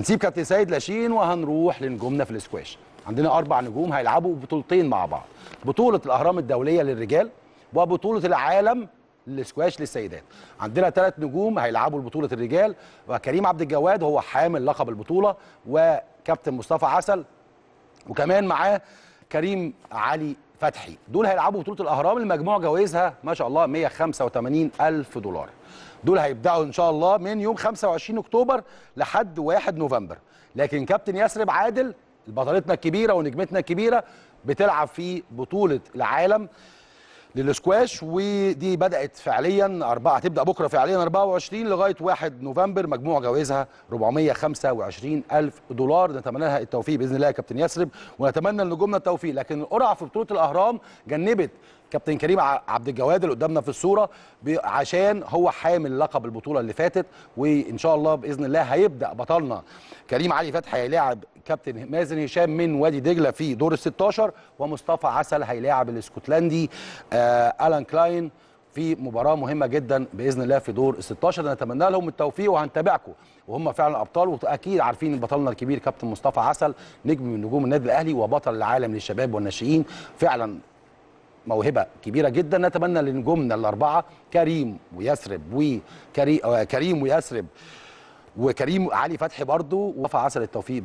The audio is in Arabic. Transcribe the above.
هنسيب كابتن سيد لاشين وهنروح لنجومنا في الاسكواش عندنا اربع نجوم هيلعبوا بطولتين مع بعض بطوله الاهرام الدوليه للرجال وبطوله العالم الاسكواش للسيدات عندنا ثلاث نجوم هيلعبوا لبطوله الرجال وكريم عبد الجواد هو حامل لقب البطوله وكابتن مصطفى عسل وكمان معاه كريم علي فتحي دول هيلعبوا بطوله الاهرام المجموع جوائزها ما شاء الله 185 الف دولار دول هيبداوا ان شاء الله من يوم 25 اكتوبر لحد 1 نوفمبر لكن كابتن ياسر عادل بطلتنا الكبيره ونجمتنا الكبيره بتلعب في بطوله العالم للسكواش ودي بدات فعليا أربعة تبدا بكره فعليا 24 لغايه 1 نوفمبر مجموع جوائزها 425 الف دولار نتمنى لها التوفيق باذن الله يا كابتن يسرب ونتمنى لنجومنا التوفيق لكن القرعه في بطوله الاهرام جنبت كابتن كريم عبد الجواد اللي قدامنا في الصوره عشان هو حامل لقب البطوله اللي فاتت وان شاء الله باذن الله هيبدا بطلنا كريم علي فتحي هيلاعب كابتن مازن هشام من وادي دجله في دور ال 16 ومصطفى عسل هيلاعب الاسكتلندي آه، الان كلاين في مباراه مهمه جدا باذن الله في دور ال 16 نتمنى لهم التوفيق وهنتابعكم وهم فعلا ابطال واكيد عارفين بطلنا الكبير كابتن مصطفى عسل نجم من نجوم النادي الاهلي وبطل العالم للشباب والناشئين فعلا موهبه كبيره جدا نتمنى لنجومنا الاربعه كريم ويسرب وكريم آه، ويسرب وكريم علي فتحي برضه وفاء عسل التوفيق